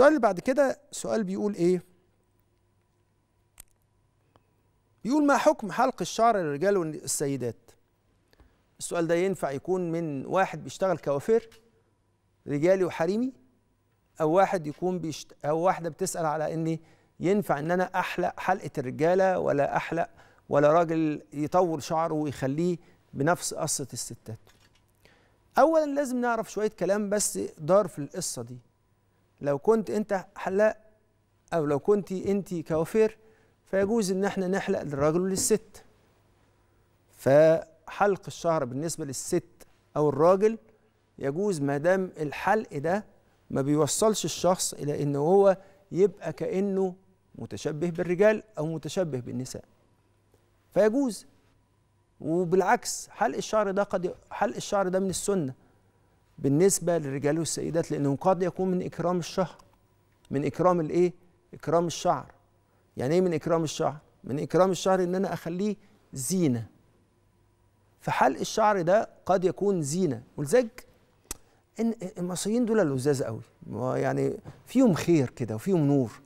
السؤال اللي بعد كده سؤال بيقول ايه بيقول ما حكم حلق الشعر للرجال والسيدات السؤال ده ينفع يكون من واحد بيشتغل كوافير رجالي وحريمي او واحد يكون بيشت... او واحده بتسال على ان ينفع ان انا احلق حلقه الرجاله ولا احلق ولا راجل يطول شعره ويخليه بنفس قصه الستات اولا لازم نعرف شويه كلام بس دار في القصه دي لو كنت انت حلاق او لو كنت انت كوافير فيجوز ان احنا نحلق للرجل وللست فحلق الشعر بالنسبه للست او الراجل يجوز ما دام الحلق ده ما بيوصلش الشخص الى ان هو يبقى كانه متشبه بالرجال او متشبه بالنساء فيجوز وبالعكس حلق الشعر ده قد حلق الشعر ده من السنه بالنسبة للرجال والسيدات لأنه قد يكون من إكرام الشهر من إكرام الإيه؟ إكرام الشعر يعني إيه من إكرام الشعر؟ من إكرام الشعر إن أنا أخليه زينة فحلق الشعر ده قد يكون زينة ولذلك إن المصريين دول لزاز قوي يعني فيهم خير كده وفيهم نور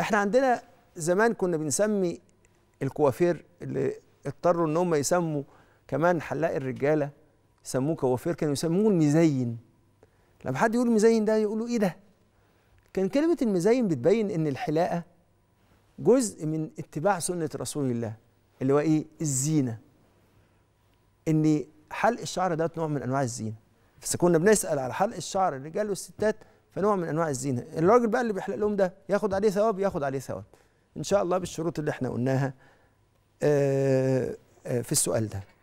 إحنا عندنا زمان كنا بنسمي الكوافير اللي اضطروا إن هم يسموا كمان حلاق الرجالة سموه كوافير كانوا يسموه المزين لما حد يقول مزين ده يقولوا ايه ده كان كلمة المزين بتبين ان الحلاقة جزء من اتباع سنة رسول الله اللي هو ايه الزينة ان حلق الشعر ده نوع من انواع الزينة بس كنا بنسأل على حلق الشعر الرجال والستات فنوع من انواع الزينة الراجل بقى اللي بيحلق لهم ده ياخد عليه ثواب ياخد عليه ثواب ان شاء الله بالشروط اللي احنا قلناها آه، آه، في السؤال ده